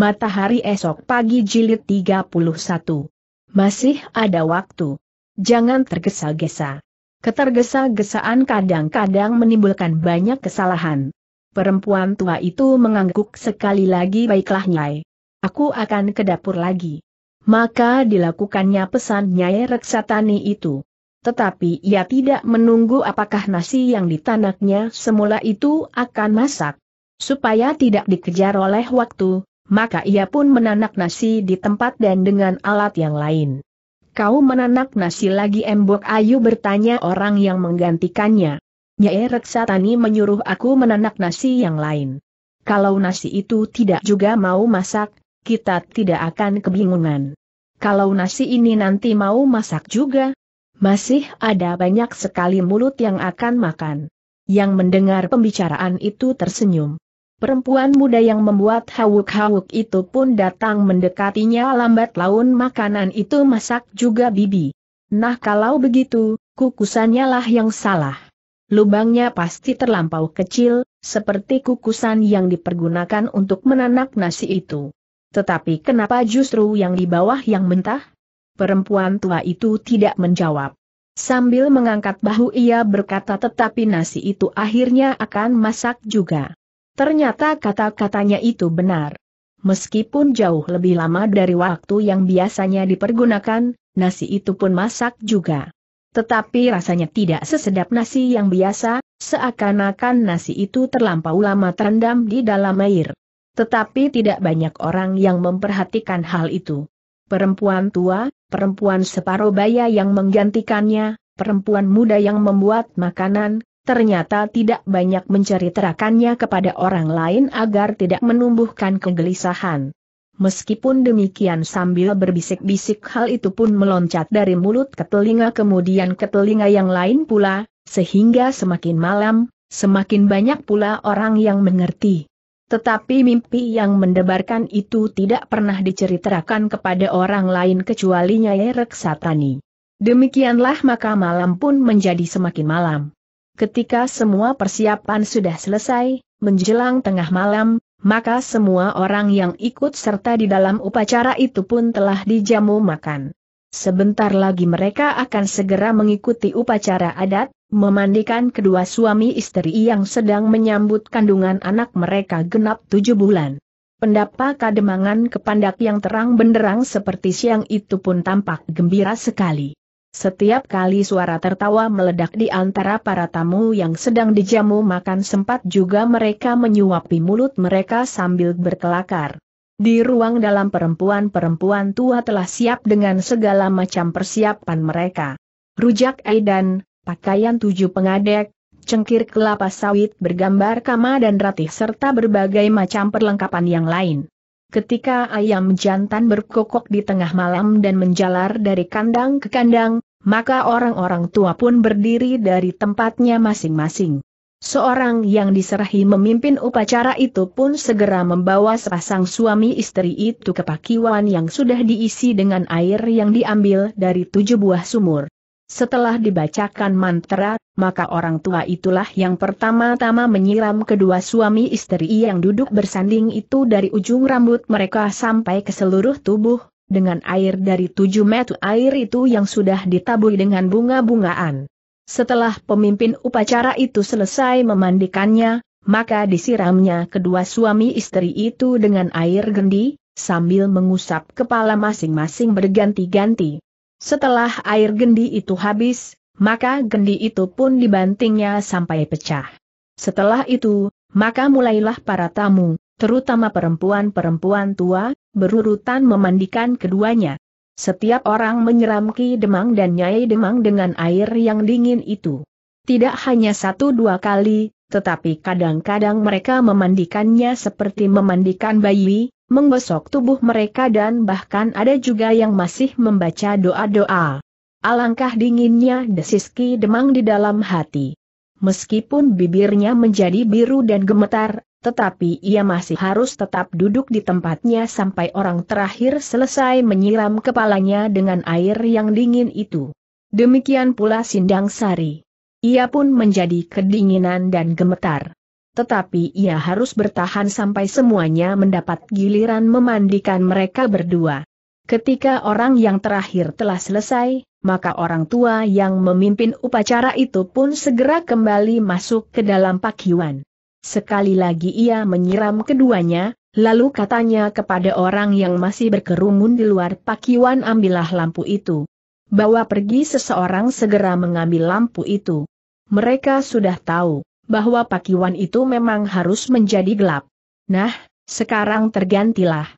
Matahari esok pagi jilid 31. Masih ada waktu. Jangan tergesa-gesa. Ketergesa-gesaan kadang-kadang menimbulkan banyak kesalahan. Perempuan tua itu mengangguk sekali lagi baiklah Nyai. Aku akan ke dapur lagi. Maka dilakukannya pesan Nyai Reksatani itu. Tetapi ia tidak menunggu apakah nasi yang ditanaknya semula itu akan masak. Supaya tidak dikejar oleh waktu, maka ia pun menanak nasi di tempat dan dengan alat yang lain. Kau menanak nasi lagi Embok Ayu bertanya orang yang menggantikannya. Nyai Reksatani menyuruh aku menanak nasi yang lain. Kalau nasi itu tidak juga mau masak, kita tidak akan kebingungan. Kalau nasi ini nanti mau masak juga, masih ada banyak sekali mulut yang akan makan. Yang mendengar pembicaraan itu tersenyum. Perempuan muda yang membuat hawuk-hawuk itu pun datang mendekatinya lambat laun makanan itu masak juga bibi. Nah kalau begitu, kukusannya lah yang salah. Lubangnya pasti terlampau kecil, seperti kukusan yang dipergunakan untuk menanak nasi itu. Tetapi kenapa justru yang di bawah yang mentah? Perempuan tua itu tidak menjawab. Sambil mengangkat bahu ia berkata tetapi nasi itu akhirnya akan masak juga. Ternyata kata-katanya itu benar. Meskipun jauh lebih lama dari waktu yang biasanya dipergunakan, nasi itu pun masak juga. Tetapi rasanya tidak sesedap nasi yang biasa, seakan-akan nasi itu terlampau lama terendam di dalam air. Tetapi tidak banyak orang yang memperhatikan hal itu. Perempuan tua, perempuan separuh baya yang menggantikannya, perempuan muda yang membuat makanan, ternyata tidak banyak menceritakannya kepada orang lain agar tidak menumbuhkan kegelisahan. Meskipun demikian sambil berbisik-bisik hal itu pun meloncat dari mulut ke telinga kemudian ke telinga yang lain pula, sehingga semakin malam, semakin banyak pula orang yang mengerti. Tetapi mimpi yang mendebarkan itu tidak pernah diceritakan kepada orang lain kecuali Nyai Reksatani. Demikianlah maka malam pun menjadi semakin malam. Ketika semua persiapan sudah selesai, menjelang tengah malam, maka semua orang yang ikut serta di dalam upacara itu pun telah dijamu makan. Sebentar lagi mereka akan segera mengikuti upacara adat, memandikan kedua suami istri yang sedang menyambut kandungan anak mereka genap tujuh bulan. Pendapa kademangan kepandak yang terang benderang seperti siang itu pun tampak gembira sekali. Setiap kali suara tertawa meledak di antara para tamu yang sedang dijamu makan sempat juga mereka menyuapi mulut mereka sambil berkelakar. Di ruang dalam perempuan-perempuan tua telah siap dengan segala macam persiapan mereka. Rujak Aidan, pakaian tujuh pengadek, cengkir kelapa sawit bergambar kama dan ratih serta berbagai macam perlengkapan yang lain ketika ayam jantan berkokok di tengah malam dan menjalar dari kandang ke kandang, maka orang-orang tua pun berdiri dari tempatnya masing-masing. Seorang yang diserahi memimpin upacara itu pun segera membawa sepasang suami istri itu ke pakiwan yang sudah diisi dengan air yang diambil dari tujuh buah sumur. Setelah dibacakan mantra, maka orang tua itulah yang pertama-tama menyiram kedua suami istri yang duduk bersanding itu dari ujung rambut mereka sampai ke seluruh tubuh, dengan air dari tujuh metu air itu yang sudah ditaburi dengan bunga-bungaan. Setelah pemimpin upacara itu selesai memandikannya, maka disiramnya kedua suami istri itu dengan air gendi, sambil mengusap kepala masing-masing berganti-ganti. Setelah air gendi itu habis, maka gendi itu pun dibantingnya sampai pecah. Setelah itu, maka mulailah para tamu, terutama perempuan-perempuan tua, berurutan memandikan keduanya. Setiap orang menyeramki Demang dan Nyai Demang dengan air yang dingin itu. Tidak hanya satu dua kali, tetapi kadang-kadang mereka memandikannya seperti memandikan bayi, menggosok tubuh mereka dan bahkan ada juga yang masih membaca doa-doa. Alangkah dinginnya desiski demang di dalam hati. Meskipun bibirnya menjadi biru dan gemetar, tetapi ia masih harus tetap duduk di tempatnya sampai orang terakhir selesai menyiram kepalanya dengan air yang dingin itu. Demikian pula Sindang Sari. Ia pun menjadi kedinginan dan gemetar. Tetapi ia harus bertahan sampai semuanya mendapat giliran memandikan mereka berdua. Ketika orang yang terakhir telah selesai, maka orang tua yang memimpin upacara itu pun segera kembali masuk ke dalam pakiwan. Sekali lagi ia menyiram keduanya, lalu katanya kepada orang yang masih berkerumun di luar pakiwan ambillah lampu itu bawa pergi seseorang segera mengambil lampu itu. Mereka sudah tahu bahwa pakiwan itu memang harus menjadi gelap. Nah, sekarang tergantilah.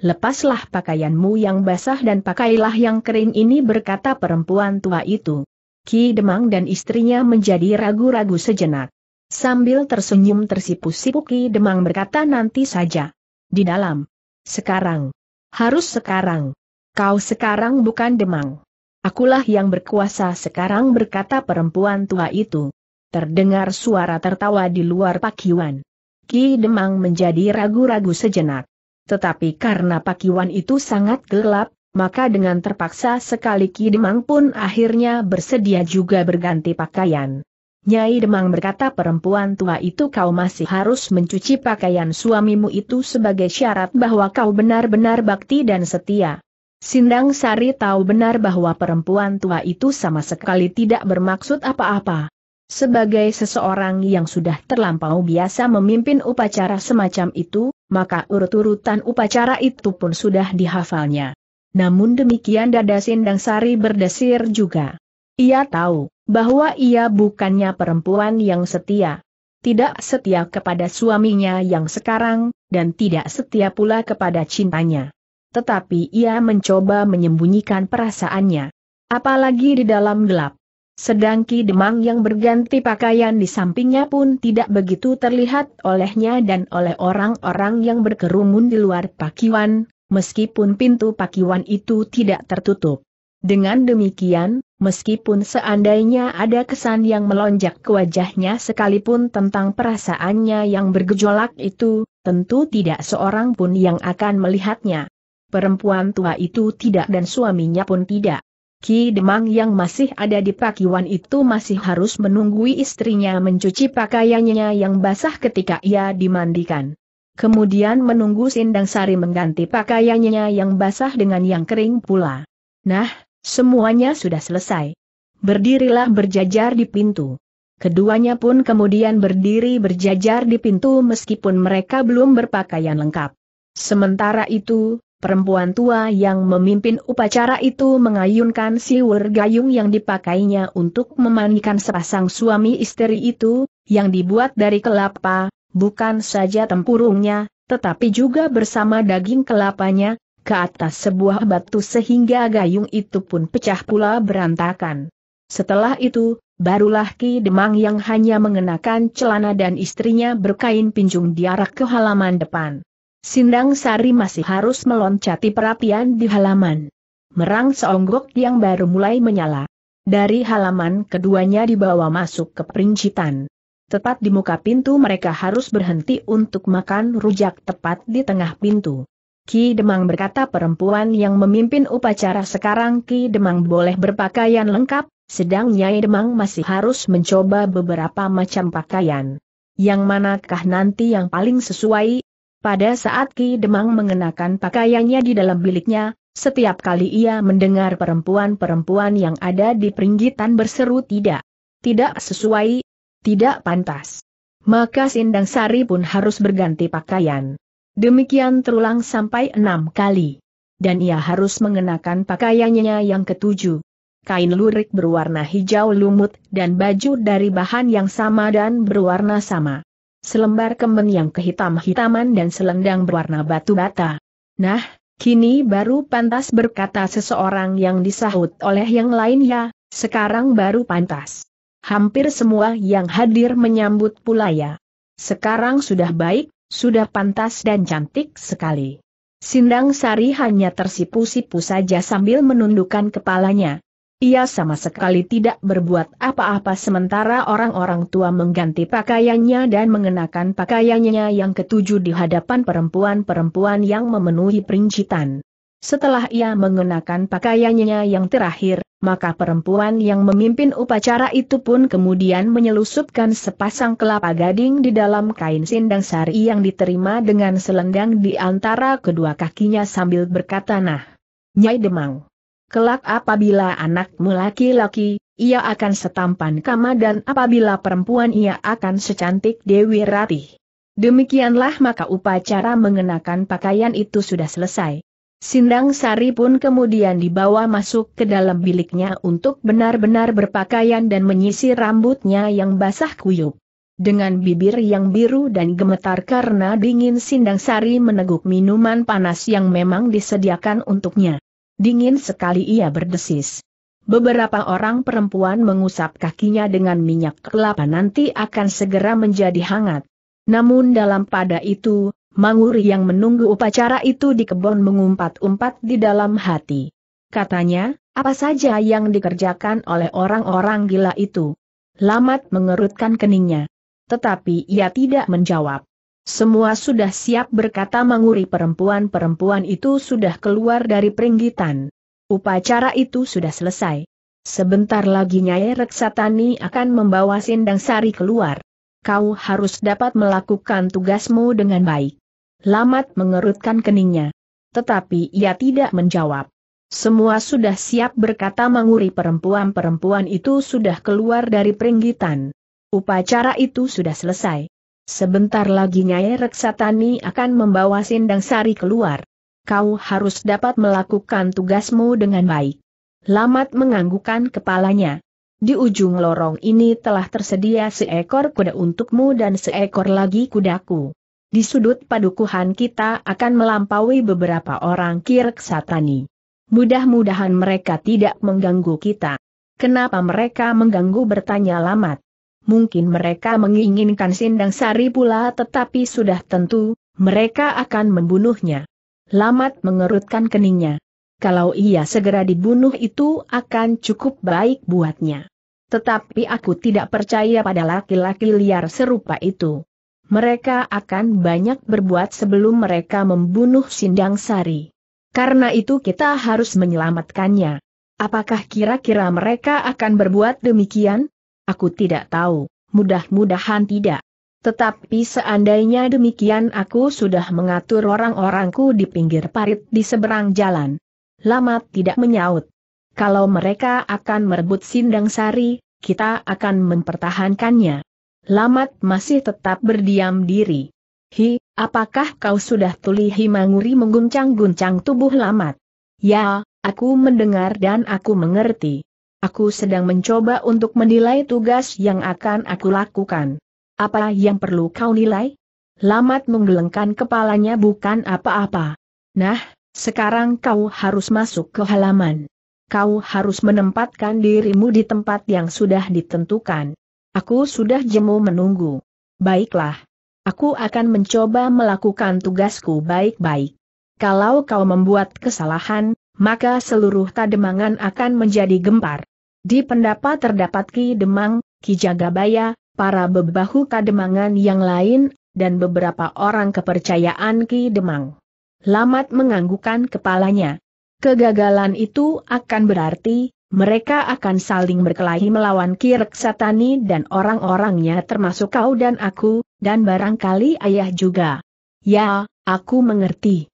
Lepaslah pakaianmu yang basah dan pakailah yang kering ini berkata perempuan tua itu. Ki Demang dan istrinya menjadi ragu-ragu sejenak. Sambil tersenyum tersipu-sipu Ki Demang berkata nanti saja. Di dalam. Sekarang. Harus sekarang. Kau sekarang bukan Demang. Akulah yang berkuasa sekarang berkata perempuan tua itu. Terdengar suara tertawa di luar pakiwan. Ki Demang menjadi ragu-ragu sejenak. Tetapi karena pakiwan itu sangat gelap, maka dengan terpaksa sekali Ki Demang pun akhirnya bersedia juga berganti pakaian. Nyai Demang berkata perempuan tua itu kau masih harus mencuci pakaian suamimu itu sebagai syarat bahwa kau benar-benar bakti dan setia. Sindang Sari tahu benar bahwa perempuan tua itu sama sekali tidak bermaksud apa-apa. Sebagai seseorang yang sudah terlampau biasa memimpin upacara semacam itu, maka urut-urutan upacara itu pun sudah dihafalnya. Namun demikian dada Sindang Sari berdesir juga. Ia tahu bahwa ia bukannya perempuan yang setia. Tidak setia kepada suaminya yang sekarang, dan tidak setia pula kepada cintanya tetapi ia mencoba menyembunyikan perasaannya. Apalagi di dalam gelap. Sedang Ki Demang yang berganti pakaian di sampingnya pun tidak begitu terlihat olehnya dan oleh orang-orang yang berkerumun di luar pakiwan, meskipun pintu pakiwan itu tidak tertutup. Dengan demikian, meskipun seandainya ada kesan yang melonjak ke wajahnya sekalipun tentang perasaannya yang bergejolak itu, tentu tidak seorang pun yang akan melihatnya perempuan tua itu tidak dan suaminya pun tidak. Ki Demang yang masih ada di pakiwan itu masih harus menunggui istrinya mencuci pakaiannya yang basah ketika ia dimandikan. Kemudian menunggu Sindang Sari mengganti pakaiannya yang basah dengan yang kering pula. Nah, semuanya sudah selesai. Berdirilah berjajar di pintu. Keduanya pun kemudian berdiri berjajar di pintu meskipun mereka belum berpakaian lengkap. Sementara itu, Perempuan tua yang memimpin upacara itu mengayunkan siwur gayung yang dipakainya untuk memandikan sepasang suami istri itu, yang dibuat dari kelapa, bukan saja tempurungnya, tetapi juga bersama daging kelapanya, ke atas sebuah batu sehingga gayung itu pun pecah pula berantakan. Setelah itu, barulah Ki Demang yang hanya mengenakan celana dan istrinya berkain pinjung diarak ke halaman depan. Sindang Sari masih harus meloncati perapian di halaman. Merang seonggok yang baru mulai menyala. Dari halaman keduanya dibawa masuk ke perincitan. Tepat di muka pintu mereka harus berhenti untuk makan rujak tepat di tengah pintu. Ki Demang berkata perempuan yang memimpin upacara sekarang Ki Demang boleh berpakaian lengkap, sedang Nyai Demang masih harus mencoba beberapa macam pakaian. Yang manakah nanti yang paling sesuai, pada saat Ki Demang mengenakan pakaiannya di dalam biliknya, setiap kali ia mendengar perempuan-perempuan yang ada di peringgitan berseru tidak. Tidak sesuai, tidak pantas. Maka Sindang Sari pun harus berganti pakaian. Demikian terulang sampai enam kali. Dan ia harus mengenakan pakaiannya yang ketujuh. Kain lurik berwarna hijau lumut dan baju dari bahan yang sama dan berwarna sama selembar kemben yang kehitam-hitaman dan selendang berwarna batu bata. Nah, kini baru pantas berkata seseorang yang disahut oleh yang lain ya. sekarang baru pantas. Hampir semua yang hadir menyambut pula ya. Sekarang sudah baik, sudah pantas dan cantik sekali. Sindang Sari hanya tersipu-sipu saja sambil menundukkan kepalanya, ia sama sekali tidak berbuat apa-apa sementara orang-orang tua mengganti pakaiannya dan mengenakan pakaiannya yang ketujuh di hadapan perempuan-perempuan yang memenuhi perincitan. Setelah ia mengenakan pakaiannya yang terakhir, maka perempuan yang memimpin upacara itu pun kemudian menyelusupkan sepasang kelapa gading di dalam kain sindang sari yang diterima dengan selendang di antara kedua kakinya sambil berkata nah, Nyai Demang. Kelak apabila anakmu laki-laki, ia akan setampan kama dan apabila perempuan ia akan secantik Dewi Ratih. Demikianlah maka upacara mengenakan pakaian itu sudah selesai. Sindang Sari pun kemudian dibawa masuk ke dalam biliknya untuk benar-benar berpakaian dan menyisir rambutnya yang basah kuyup. Dengan bibir yang biru dan gemetar karena dingin Sindang Sari meneguk minuman panas yang memang disediakan untuknya. Dingin sekali ia berdesis. Beberapa orang perempuan mengusap kakinya dengan minyak kelapa nanti akan segera menjadi hangat. Namun dalam pada itu, Manguri yang menunggu upacara itu di kebun mengumpat-umpat di dalam hati. Katanya, apa saja yang dikerjakan oleh orang-orang gila itu? Lamat mengerutkan keningnya. Tetapi ia tidak menjawab. Semua sudah siap berkata manguri perempuan-perempuan itu sudah keluar dari peringgitan. Upacara itu sudah selesai. Sebentar lagi Nyai Reksatani akan membawa Sindang Sari keluar. Kau harus dapat melakukan tugasmu dengan baik. Lamat mengerutkan keningnya. Tetapi ia tidak menjawab. Semua sudah siap berkata manguri perempuan-perempuan itu sudah keluar dari peringgitan. Upacara itu sudah selesai. Sebentar lagi Nyai Reksatani akan membawa Sindang Sari keluar. Kau harus dapat melakukan tugasmu dengan baik. Lamat menganggukan kepalanya. Di ujung lorong ini telah tersedia seekor kuda untukmu dan seekor lagi kudaku. Di sudut padukuhan kita akan melampaui beberapa orang Kirksatani. Mudah-mudahan mereka tidak mengganggu kita. Kenapa mereka mengganggu bertanya Lamat mungkin mereka menginginkan Sindang Sari pula tetapi sudah tentu, mereka akan membunuhnya. Lamat mengerutkan keningnya. Kalau ia segera dibunuh itu akan cukup baik buatnya. Tetapi aku tidak percaya pada laki-laki liar serupa itu. Mereka akan banyak berbuat sebelum mereka membunuh Sindang Sari. Karena itu kita harus menyelamatkannya. Apakah kira-kira mereka akan berbuat demikian? Aku tidak tahu, mudah-mudahan tidak. Tetapi seandainya demikian aku sudah mengatur orang-orangku di pinggir parit di seberang jalan. Lama tidak menyaut. Kalau mereka akan merebut sindang sari, kita akan mempertahankannya. Lamat masih tetap berdiam diri. Hi, apakah kau sudah tuli Himanguri mengguncang-guncang tubuh Lamat? Ya, aku mendengar dan aku mengerti. Aku sedang mencoba untuk menilai tugas yang akan aku lakukan. Apa yang perlu kau nilai? Lamat menggelengkan kepalanya bukan apa-apa. Nah, sekarang kau harus masuk ke halaman. Kau harus menempatkan dirimu di tempat yang sudah ditentukan. Aku sudah jemu menunggu. Baiklah. Aku akan mencoba melakukan tugasku baik-baik. Kalau kau membuat kesalahan, maka seluruh Tademangan akan menjadi gempar. Di pendapa terdapat Ki Demang, Ki Jagabaya, para bebahu kademangan yang lain, dan beberapa orang kepercayaan Ki Demang. Lamat menganggukan kepalanya. Kegagalan itu akan berarti, mereka akan saling berkelahi melawan Ki Reksatani dan orang-orangnya termasuk kau dan aku, dan barangkali ayah juga. Ya, aku mengerti.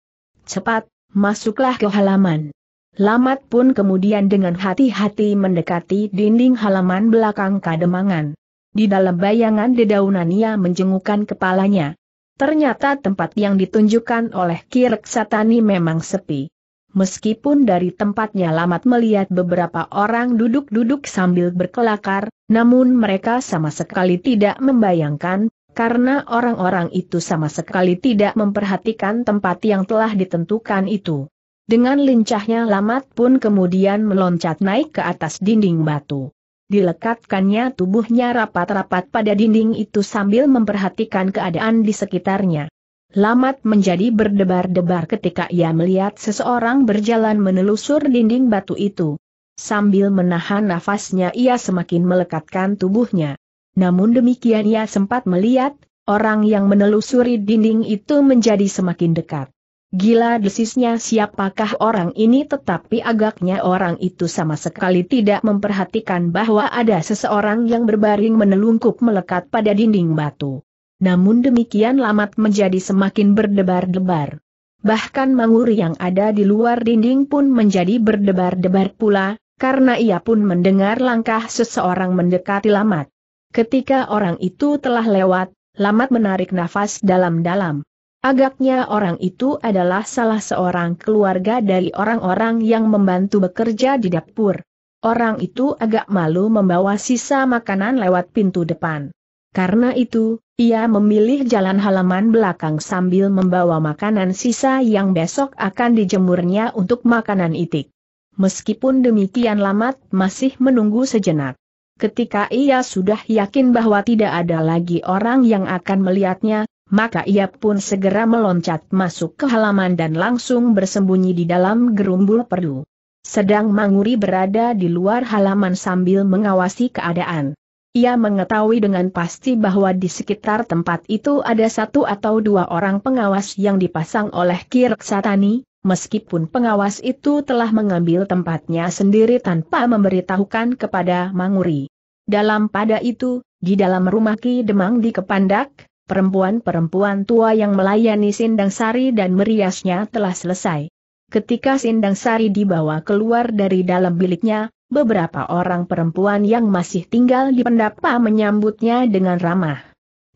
Cepat, masuklah ke halaman. Lamat pun kemudian dengan hati-hati mendekati dinding halaman belakang kademangan. Di dalam bayangan dedaunan ia menjengukkan kepalanya. Ternyata tempat yang ditunjukkan oleh Kirek Satani memang sepi. Meskipun dari tempatnya Lamat melihat beberapa orang duduk-duduk sambil berkelakar, namun mereka sama sekali tidak membayangkan, karena orang-orang itu sama sekali tidak memperhatikan tempat yang telah ditentukan itu. Dengan lincahnya Lamat pun kemudian meloncat naik ke atas dinding batu. Dilekatkannya tubuhnya rapat-rapat pada dinding itu sambil memperhatikan keadaan di sekitarnya. Lamat menjadi berdebar-debar ketika ia melihat seseorang berjalan menelusur dinding batu itu. Sambil menahan nafasnya ia semakin melekatkan tubuhnya. Namun demikian ia sempat melihat, orang yang menelusuri dinding itu menjadi semakin dekat. Gila desisnya siapakah orang ini tetapi agaknya orang itu sama sekali tidak memperhatikan bahwa ada seseorang yang berbaring menelungkup melekat pada dinding batu. Namun demikian Lamat menjadi semakin berdebar-debar. Bahkan manguri yang ada di luar dinding pun menjadi berdebar-debar pula, karena ia pun mendengar langkah seseorang mendekati Lamat. Ketika orang itu telah lewat, Lamat menarik nafas dalam-dalam. Agaknya orang itu adalah salah seorang keluarga dari orang-orang yang membantu bekerja di dapur. Orang itu agak malu membawa sisa makanan lewat pintu depan. Karena itu, ia memilih jalan halaman belakang sambil membawa makanan sisa yang besok akan dijemurnya untuk makanan itik. Meskipun demikian Lamat masih menunggu sejenak. Ketika ia sudah yakin bahwa tidak ada lagi orang yang akan melihatnya, maka ia pun segera meloncat masuk ke halaman dan langsung bersembunyi di dalam gerumbul perdu. Sedang Manguri berada di luar halaman sambil mengawasi keadaan. Ia mengetahui dengan pasti bahwa di sekitar tempat itu ada satu atau dua orang pengawas yang dipasang oleh Kirk Satani, meskipun pengawas itu telah mengambil tempatnya sendiri tanpa memberitahukan kepada Manguri. Dalam pada itu, di dalam rumah Ki Demang di Kepandak, perempuan-perempuan tua yang melayani Sindang Sari dan meriasnya telah selesai. Ketika Sindang Sari dibawa keluar dari dalam biliknya, beberapa orang perempuan yang masih tinggal di pendapa menyambutnya dengan ramah.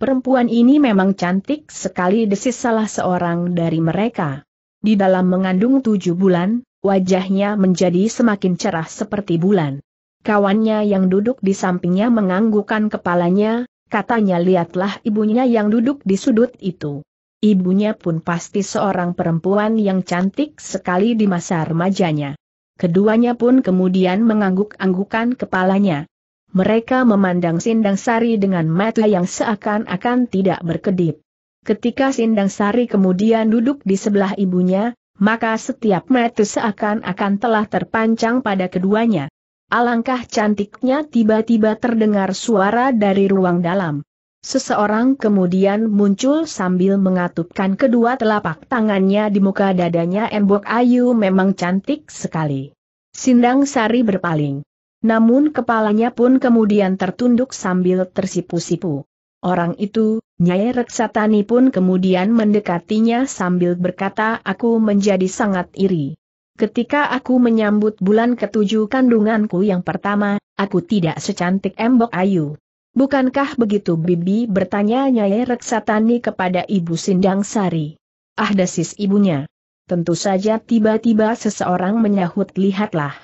Perempuan ini memang cantik sekali desis salah seorang dari mereka. Di dalam mengandung tujuh bulan, wajahnya menjadi semakin cerah seperti bulan. Kawannya yang duduk di sampingnya menganggukkan kepalanya, Katanya lihatlah ibunya yang duduk di sudut itu. Ibunya pun pasti seorang perempuan yang cantik sekali di masa remajanya. Keduanya pun kemudian mengangguk-anggukan kepalanya. Mereka memandang Sindang Sari dengan mata yang seakan-akan tidak berkedip. Ketika Sindang Sari kemudian duduk di sebelah ibunya, maka setiap mata seakan-akan telah terpancang pada keduanya. Alangkah cantiknya tiba-tiba terdengar suara dari ruang dalam. Seseorang kemudian muncul sambil mengatupkan kedua telapak tangannya di muka dadanya Embok Ayu memang cantik sekali. Sindang Sari berpaling. Namun kepalanya pun kemudian tertunduk sambil tersipu-sipu. Orang itu, Nyai Reksatani pun kemudian mendekatinya sambil berkata aku menjadi sangat iri. Ketika aku menyambut bulan ketujuh kandunganku yang pertama, aku tidak secantik Embok Ayu. Bukankah begitu Bibi bertanya Nyai Reksatani kepada Ibu Sindang Sari? Ah desis ibunya. Tentu saja tiba-tiba seseorang menyahut lihatlah.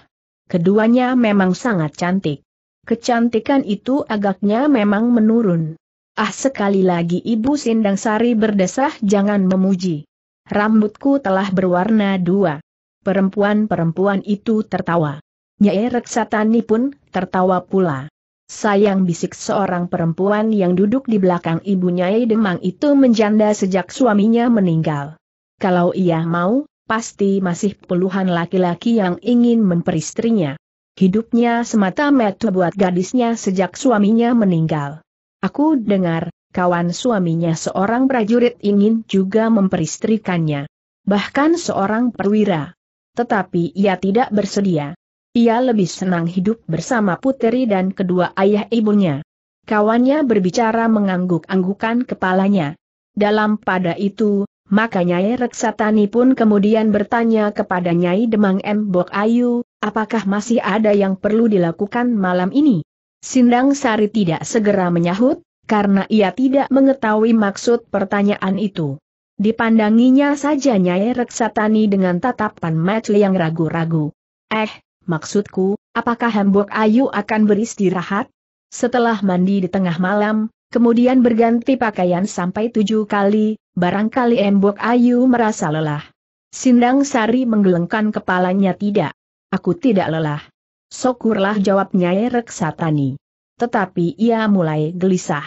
Keduanya memang sangat cantik. Kecantikan itu agaknya memang menurun. Ah sekali lagi Ibu Sindang Sari berdesah jangan memuji. Rambutku telah berwarna dua. Perempuan-perempuan itu tertawa. Nyai Reksatani pun tertawa pula. Sayang bisik seorang perempuan yang duduk di belakang ibu Nyai Demang itu menjanda sejak suaminya meninggal. Kalau ia mau, pasti masih puluhan laki-laki yang ingin memperistrinya. Hidupnya semata metu buat gadisnya sejak suaminya meninggal. Aku dengar, kawan suaminya seorang prajurit ingin juga memperistrikannya. Bahkan seorang perwira. Tetapi ia tidak bersedia. Ia lebih senang hidup bersama puteri dan kedua ayah ibunya. Kawannya berbicara mengangguk-anggukan kepalanya. Dalam pada itu, maka Nyai Reksatani pun kemudian bertanya kepada Nyai Demang M. Bok Ayu, apakah masih ada yang perlu dilakukan malam ini? Sindang Sari tidak segera menyahut, karena ia tidak mengetahui maksud pertanyaan itu. Dipandanginya saja Nyai Reksatani dengan tatapan mata yang ragu-ragu. Eh, maksudku, apakah Hambok Ayu akan beristirahat? Setelah mandi di tengah malam, kemudian berganti pakaian sampai tujuh kali, barangkali Hambok Ayu merasa lelah. Sindang Sari menggelengkan kepalanya tidak. Aku tidak lelah. Syukurlah jawab Nyai Reksatani. Tetapi ia mulai gelisah.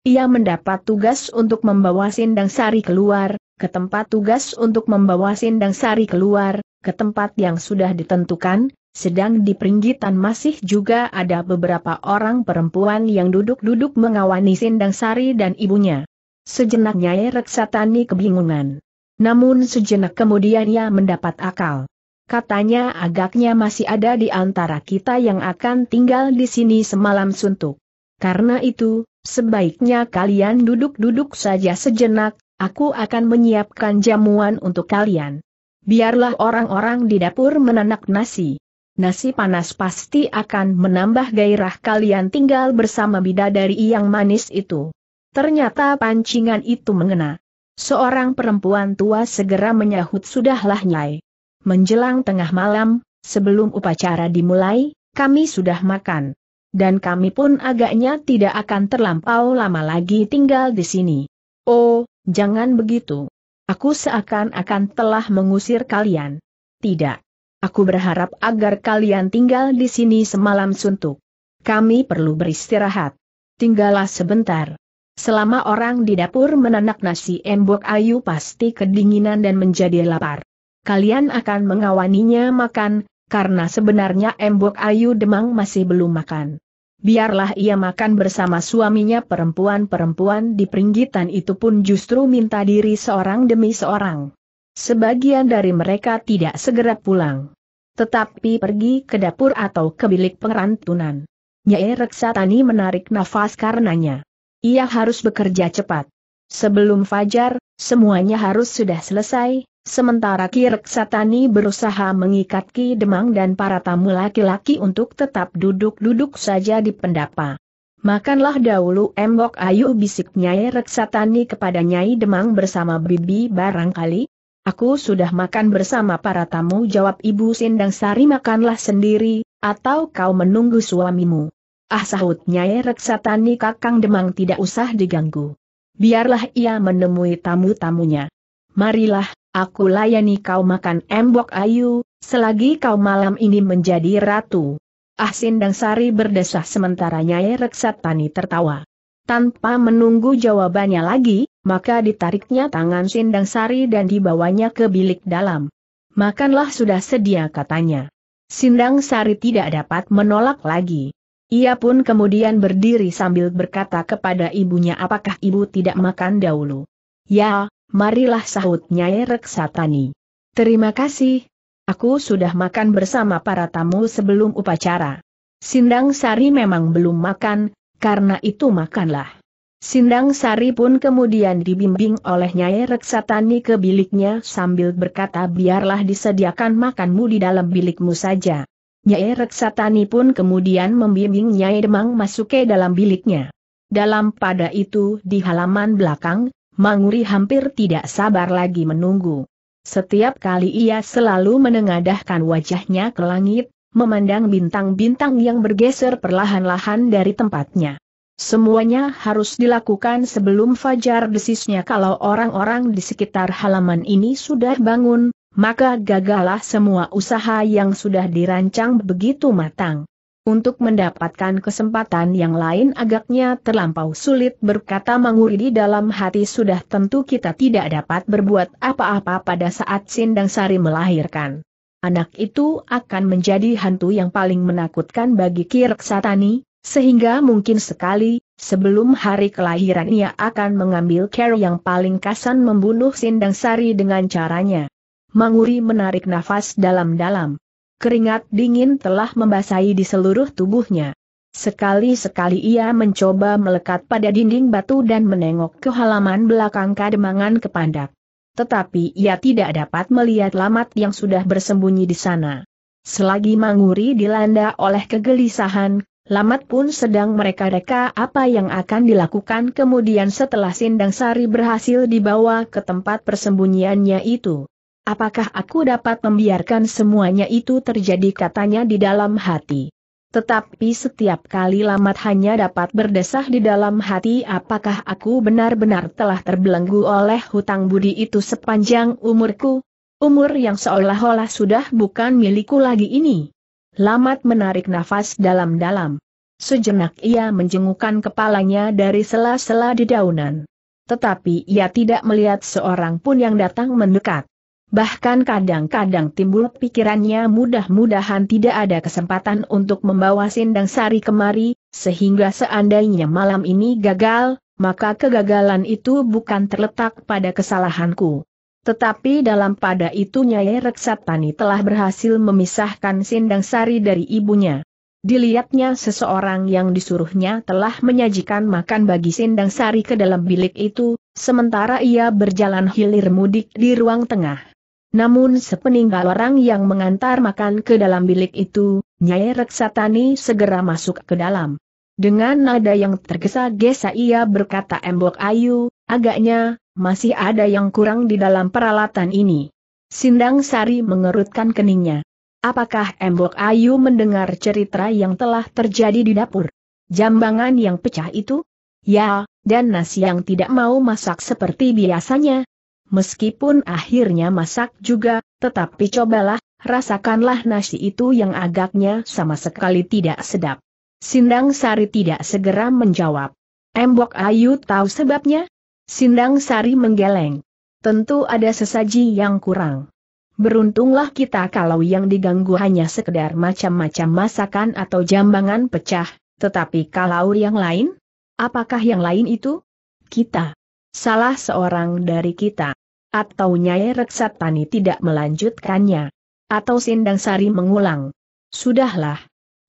Ia mendapat tugas untuk membawa Sindang Sari keluar, ke tempat tugas untuk membawa Sindang Sari keluar, ke tempat yang sudah ditentukan, sedang di peringgitan masih juga ada beberapa orang perempuan yang duduk-duduk mengawani Sindang Sari dan ibunya. Sejenak Nyai Reksatani kebingungan. Namun sejenak kemudian ia mendapat akal. Katanya agaknya masih ada di antara kita yang akan tinggal di sini semalam suntuk. Karena itu, Sebaiknya kalian duduk-duduk saja sejenak, aku akan menyiapkan jamuan untuk kalian. Biarlah orang-orang di dapur menanak nasi. Nasi panas pasti akan menambah gairah kalian tinggal bersama bidadari yang manis itu. Ternyata pancingan itu mengena. Seorang perempuan tua segera menyahut sudahlah nyai. Menjelang tengah malam, sebelum upacara dimulai, kami sudah makan dan kami pun agaknya tidak akan terlampau lama lagi tinggal di sini. Oh, jangan begitu. Aku seakan-akan telah mengusir kalian. Tidak. Aku berharap agar kalian tinggal di sini semalam suntuk. Kami perlu beristirahat. Tinggallah sebentar. Selama orang di dapur menanak nasi embok ayu pasti kedinginan dan menjadi lapar. Kalian akan mengawaninya makan, karena sebenarnya Embok Ayu Demang masih belum makan. Biarlah ia makan bersama suaminya perempuan-perempuan di peringgitan itu pun justru minta diri seorang demi seorang. Sebagian dari mereka tidak segera pulang. Tetapi pergi ke dapur atau ke bilik pengerantunan. Nyai Reksatani menarik nafas karenanya. Ia harus bekerja cepat. Sebelum fajar, semuanya harus sudah selesai, Sementara Ki Satani berusaha mengikat Ki Demang dan para tamu laki-laki untuk tetap duduk-duduk saja di pendapa. Makanlah dahulu embok ayu bisik Nyai Reksatani kepada Nyai Demang bersama Bibi barangkali. Aku sudah makan bersama para tamu jawab Ibu Sindang Sari makanlah sendiri, atau kau menunggu suamimu. Ah sahut Nyai Reksatani Kakang Demang tidak usah diganggu. Biarlah ia menemui tamu-tamunya. Marilah, Aku layani kau makan embok ayu, selagi kau malam ini menjadi ratu. Ah Sari berdesah sementara Nyai Reksatani tertawa. Tanpa menunggu jawabannya lagi, maka ditariknya tangan Sindang Sari dan dibawanya ke bilik dalam. Makanlah sudah sedia katanya. Sindang Sari tidak dapat menolak lagi. Ia pun kemudian berdiri sambil berkata kepada ibunya apakah ibu tidak makan dahulu. Ya, Marilah sahut Nyai Reksatani. Terima kasih. Aku sudah makan bersama para tamu sebelum upacara. Sindang Sari memang belum makan, karena itu makanlah. Sindang Sari pun kemudian dibimbing oleh Nyai Reksatani ke biliknya sambil berkata biarlah disediakan makanmu di dalam bilikmu saja. Nyai Reksatani pun kemudian membimbing Nyai Demang masuk ke dalam biliknya. Dalam pada itu di halaman belakang, Manguri hampir tidak sabar lagi menunggu. Setiap kali ia selalu menengadahkan wajahnya ke langit, memandang bintang-bintang yang bergeser perlahan-lahan dari tempatnya. Semuanya harus dilakukan sebelum fajar desisnya kalau orang-orang di sekitar halaman ini sudah bangun, maka gagalah semua usaha yang sudah dirancang begitu matang. Untuk mendapatkan kesempatan yang lain agaknya terlampau sulit berkata Manguri di dalam hati sudah tentu kita tidak dapat berbuat apa-apa pada saat Sindang Sari melahirkan. Anak itu akan menjadi hantu yang paling menakutkan bagi Kirk Satani, sehingga mungkin sekali, sebelum hari kelahiran ia akan mengambil care yang paling kasan membunuh Sindang Sari dengan caranya. Manguri menarik nafas dalam-dalam. Keringat dingin telah membasahi di seluruh tubuhnya. Sekali-sekali ia mencoba melekat pada dinding batu dan menengok ke halaman belakang kademangan kepandak. Tetapi ia tidak dapat melihat lamat yang sudah bersembunyi di sana. Selagi Manguri dilanda oleh kegelisahan, Lamat pun sedang mereka-reka apa yang akan dilakukan kemudian setelah Sindang Sari berhasil dibawa ke tempat persembunyiannya itu apakah aku dapat membiarkan semuanya itu terjadi katanya di dalam hati. Tetapi setiap kali lamat hanya dapat berdesah di dalam hati apakah aku benar-benar telah terbelenggu oleh hutang budi itu sepanjang umurku? Umur yang seolah-olah sudah bukan milikku lagi ini. Lamat menarik nafas dalam-dalam. Sejenak ia menjengukkan kepalanya dari sela-sela di daunan. Tetapi ia tidak melihat seorang pun yang datang mendekat. Bahkan kadang-kadang timbul pikirannya mudah-mudahan tidak ada kesempatan untuk membawa Sindang Sari kemari, sehingga seandainya malam ini gagal, maka kegagalan itu bukan terletak pada kesalahanku. Tetapi dalam pada itu Nyai Reksatani telah berhasil memisahkan Sindang Sari dari ibunya. Dilihatnya seseorang yang disuruhnya telah menyajikan makan bagi Sindang Sari ke dalam bilik itu, sementara ia berjalan hilir mudik di ruang tengah. Namun sepeninggal orang yang mengantar makan ke dalam bilik itu, Nyai Reksatani segera masuk ke dalam. Dengan nada yang tergesa-gesa ia berkata embok ayu, agaknya, masih ada yang kurang di dalam peralatan ini. Sindang Sari mengerutkan keningnya. Apakah embok ayu mendengar cerita yang telah terjadi di dapur? Jambangan yang pecah itu? Ya, dan nasi yang tidak mau masak seperti biasanya, Meskipun akhirnya masak juga, tetapi cobalah, rasakanlah nasi itu yang agaknya sama sekali tidak sedap. Sindang Sari tidak segera menjawab. Embok Ayu tahu sebabnya? Sindang Sari menggeleng. Tentu ada sesaji yang kurang. Beruntunglah kita kalau yang diganggu hanya sekedar macam-macam masakan atau jambangan pecah, tetapi kalau yang lain? Apakah yang lain itu? Kita. Salah seorang dari kita. Atau Nyai Reksatani tidak melanjutkannya. Atau Sindang Sari mengulang. Sudahlah.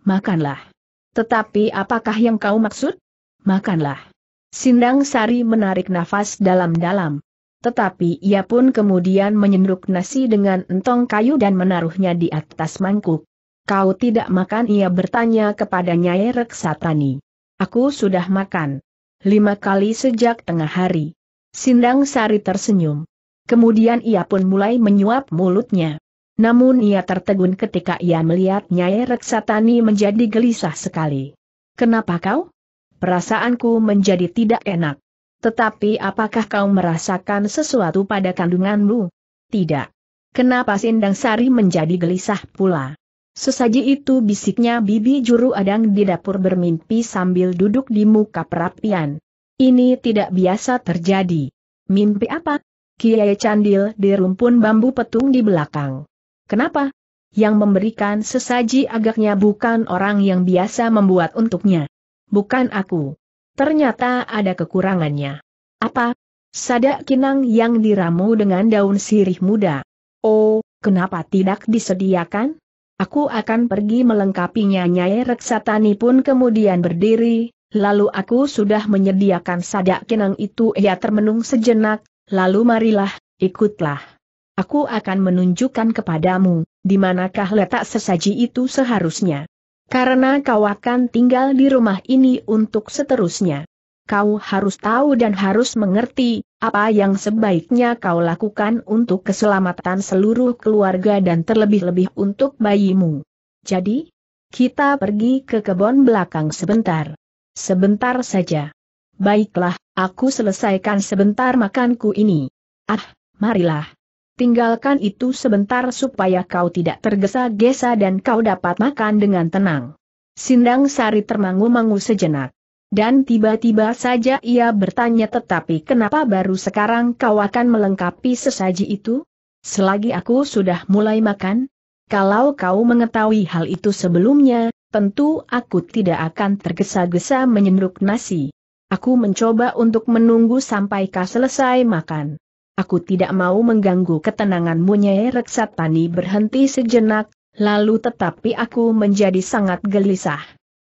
Makanlah. Tetapi apakah yang kau maksud? Makanlah. Sindang Sari menarik nafas dalam-dalam. Tetapi ia pun kemudian menyenduk nasi dengan entong kayu dan menaruhnya di atas mangkuk. Kau tidak makan ia bertanya kepada Nyai Reksatani. Aku sudah makan. Lima kali sejak tengah hari. Sindang Sari tersenyum. Kemudian ia pun mulai menyuap mulutnya. Namun ia tertegun ketika ia melihat Nyai Reksatani menjadi gelisah sekali. Kenapa kau? Perasaanku menjadi tidak enak. Tetapi apakah kau merasakan sesuatu pada kandunganmu? Tidak. Kenapa Sindang Sari menjadi gelisah pula? Sesaji itu bisiknya bibi juru adang di dapur bermimpi sambil duduk di muka perapian. Ini tidak biasa terjadi. Mimpi apa? Kiai Candil di rumpun bambu petung di belakang. Kenapa? Yang memberikan sesaji agaknya bukan orang yang biasa membuat untuknya. Bukan aku. Ternyata ada kekurangannya. Apa? Sadak kinang yang diramu dengan daun sirih muda. Oh, kenapa tidak disediakan? Aku akan pergi melengkapinya Nyai Reksatani pun kemudian berdiri, lalu aku sudah menyediakan sadak kinang itu ia termenung sejenak, Lalu marilah, ikutlah. Aku akan menunjukkan kepadamu, di manakah letak sesaji itu seharusnya. Karena kau akan tinggal di rumah ini untuk seterusnya. Kau harus tahu dan harus mengerti, apa yang sebaiknya kau lakukan untuk keselamatan seluruh keluarga dan terlebih-lebih untuk bayimu. Jadi, kita pergi ke kebun belakang sebentar. Sebentar saja. Baiklah, aku selesaikan sebentar makanku ini. Ah, marilah. Tinggalkan itu sebentar supaya kau tidak tergesa-gesa dan kau dapat makan dengan tenang. Sindang Sari termangu-mangu sejenak. Dan tiba-tiba saja ia bertanya tetapi kenapa baru sekarang kau akan melengkapi sesaji itu? Selagi aku sudah mulai makan? Kalau kau mengetahui hal itu sebelumnya, tentu aku tidak akan tergesa-gesa menyenduk nasi. Aku mencoba untuk menunggu sampai kau selesai makan. Aku tidak mau mengganggu ketenangan Nyai Reksatani berhenti sejenak, lalu tetapi aku menjadi sangat gelisah.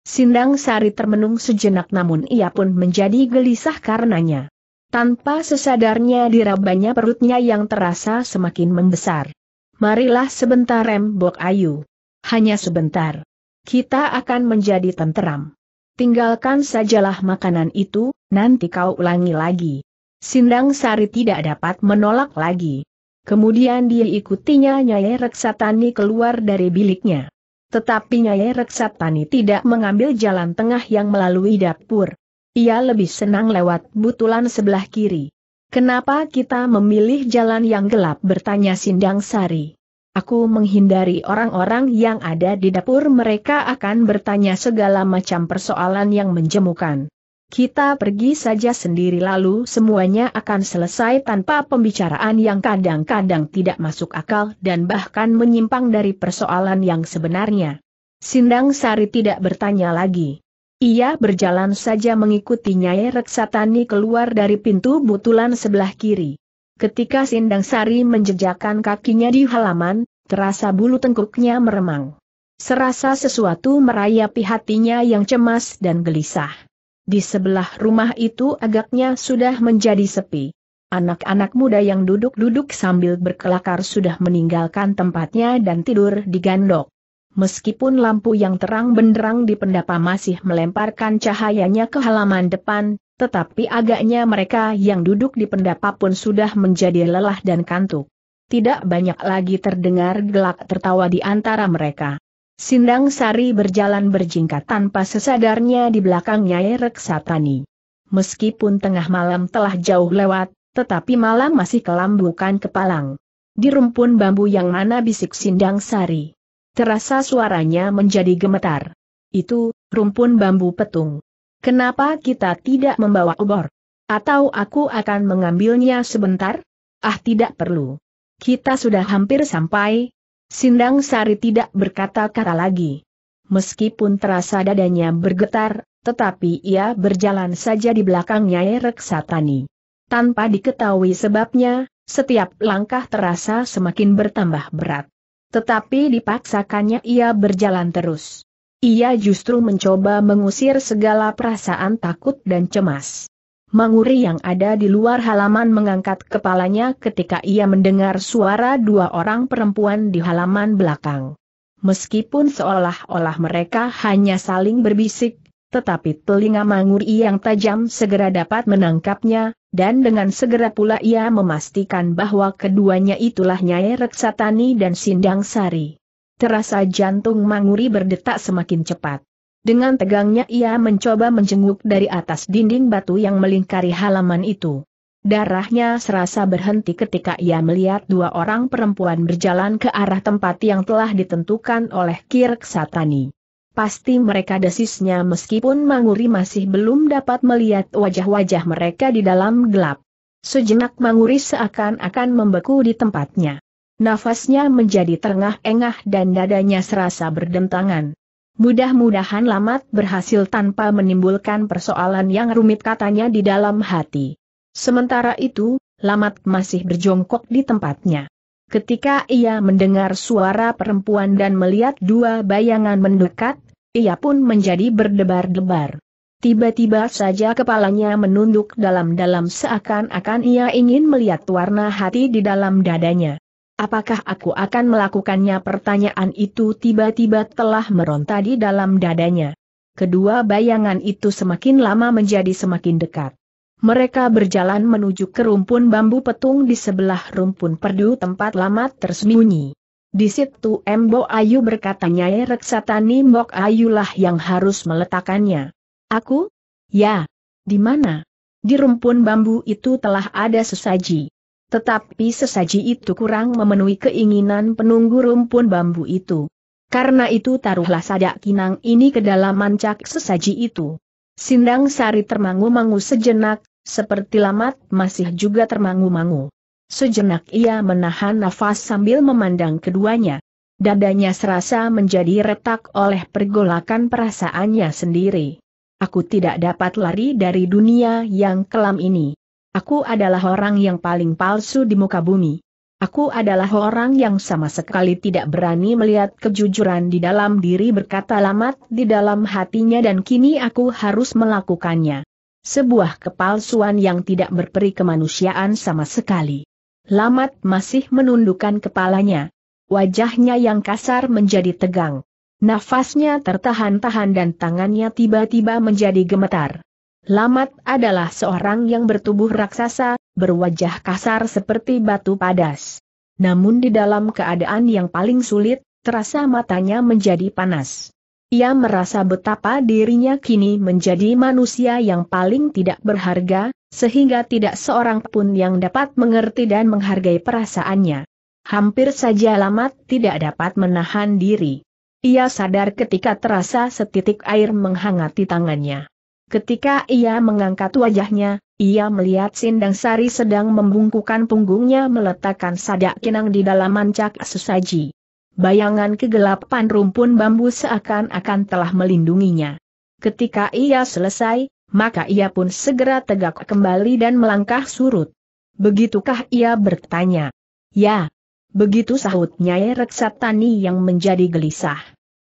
Sindang Sari termenung sejenak namun ia pun menjadi gelisah karenanya. Tanpa sesadarnya dirabanya perutnya yang terasa semakin membesar. Marilah sebentar rembok ayu. Hanya sebentar. Kita akan menjadi tenteram tinggalkan sajalah makanan itu, nanti kau ulangi lagi. Sindang Sari tidak dapat menolak lagi. Kemudian dia ikutinya Nyai Reksatani keluar dari biliknya. Tetapi Nyai Reksatani tidak mengambil jalan tengah yang melalui dapur. Ia lebih senang lewat butulan sebelah kiri. Kenapa kita memilih jalan yang gelap bertanya Sindang Sari. Aku menghindari orang-orang yang ada di dapur mereka akan bertanya segala macam persoalan yang menjemukan. Kita pergi saja sendiri lalu semuanya akan selesai tanpa pembicaraan yang kadang-kadang tidak masuk akal dan bahkan menyimpang dari persoalan yang sebenarnya. Sindang Sari tidak bertanya lagi. Ia berjalan saja mengikuti Nyai Reksatani keluar dari pintu butulan sebelah kiri. Ketika Sindang Sari menjejakkan kakinya di halaman, terasa bulu tengkuknya meremang. Serasa sesuatu merayapi hatinya yang cemas dan gelisah. Di sebelah rumah itu agaknya sudah menjadi sepi. Anak-anak muda yang duduk-duduk sambil berkelakar sudah meninggalkan tempatnya dan tidur di gandok. Meskipun lampu yang terang benderang di pendapa masih melemparkan cahayanya ke halaman depan, tetapi agaknya mereka yang duduk di pendapa pun sudah menjadi lelah dan kantuk. Tidak banyak lagi terdengar gelak tertawa di antara mereka. Sindang Sari berjalan berjingkat tanpa sesadarnya di belakang Nyai Reksatani. Meskipun tengah malam telah jauh lewat, tetapi malam masih kelam bukan kepalang. Di rumpun bambu yang mana bisik Sindang Sari. Terasa suaranya menjadi gemetar. Itu, rumpun bambu petung. Kenapa kita tidak membawa obor? Atau aku akan mengambilnya sebentar? Ah tidak perlu. Kita sudah hampir sampai. Sindang Sari tidak berkata-kata lagi. Meskipun terasa dadanya bergetar, tetapi ia berjalan saja di belakangnya Nyai Reksatani. Tanpa diketahui sebabnya, setiap langkah terasa semakin bertambah berat. Tetapi dipaksakannya ia berjalan terus. Ia justru mencoba mengusir segala perasaan takut dan cemas. Manguri yang ada di luar halaman mengangkat kepalanya ketika ia mendengar suara dua orang perempuan di halaman belakang. Meskipun seolah-olah mereka hanya saling berbisik, tetapi telinga Manguri yang tajam segera dapat menangkapnya, dan dengan segera pula ia memastikan bahwa keduanya itulah Nyai Reksatani dan Sindang Sari terasa jantung Manguri berdetak semakin cepat. Dengan tegangnya ia mencoba menjenguk dari atas dinding batu yang melingkari halaman itu. Darahnya serasa berhenti ketika ia melihat dua orang perempuan berjalan ke arah tempat yang telah ditentukan oleh Kirk Satani. Pasti mereka desisnya meskipun Manguri masih belum dapat melihat wajah-wajah mereka di dalam gelap. Sejenak Manguri seakan-akan membeku di tempatnya. Nafasnya menjadi terengah-engah dan dadanya serasa berdentangan. Mudah-mudahan Lamat berhasil tanpa menimbulkan persoalan yang rumit katanya di dalam hati. Sementara itu, Lamat masih berjongkok di tempatnya. Ketika ia mendengar suara perempuan dan melihat dua bayangan mendekat, ia pun menjadi berdebar-debar. Tiba-tiba saja kepalanya menunduk dalam-dalam seakan-akan ia ingin melihat warna hati di dalam dadanya. Apakah aku akan melakukannya pertanyaan itu tiba-tiba telah meronta di dalam dadanya. Kedua bayangan itu semakin lama menjadi semakin dekat. Mereka berjalan menuju ke rumpun bambu petung di sebelah rumpun perdu tempat lamat tersembunyi. Di situ Embo Ayu berkata Nyai Reksatani Mbok Ayulah yang harus meletakkannya. Aku? Ya. Di mana? Di rumpun bambu itu telah ada sesaji. Tetapi sesaji itu kurang memenuhi keinginan penunggu rumpun bambu itu. Karena itu taruhlah sadak kinang ini ke dalam mancak sesaji itu. Sindang Sari termangu-mangu sejenak, seperti lamat masih juga termangu-mangu. Sejenak ia menahan nafas sambil memandang keduanya. Dadanya serasa menjadi retak oleh pergolakan perasaannya sendiri. Aku tidak dapat lari dari dunia yang kelam ini. Aku adalah orang yang paling palsu di muka bumi. Aku adalah orang yang sama sekali tidak berani melihat kejujuran di dalam diri berkata lamat di dalam hatinya dan kini aku harus melakukannya. Sebuah kepalsuan yang tidak berperi kemanusiaan sama sekali. Lamat masih menundukkan kepalanya. Wajahnya yang kasar menjadi tegang. Nafasnya tertahan-tahan dan tangannya tiba-tiba menjadi gemetar. Lamat adalah seorang yang bertubuh raksasa, berwajah kasar seperti batu padas. Namun di dalam keadaan yang paling sulit, terasa matanya menjadi panas. Ia merasa betapa dirinya kini menjadi manusia yang paling tidak berharga, sehingga tidak seorang pun yang dapat mengerti dan menghargai perasaannya. Hampir saja Lamat tidak dapat menahan diri. Ia sadar ketika terasa setitik air menghangati tangannya. Ketika ia mengangkat wajahnya, ia melihat Sindang Sari sedang membungkukan punggungnya meletakkan sadak kinang di dalam mancak sesaji. Bayangan kegelapan rumpun bambu seakan-akan telah melindunginya. Ketika ia selesai, maka ia pun segera tegak kembali dan melangkah surut. Begitukah ia bertanya? Ya. Begitu sahut Nyai Reksatani yang menjadi gelisah.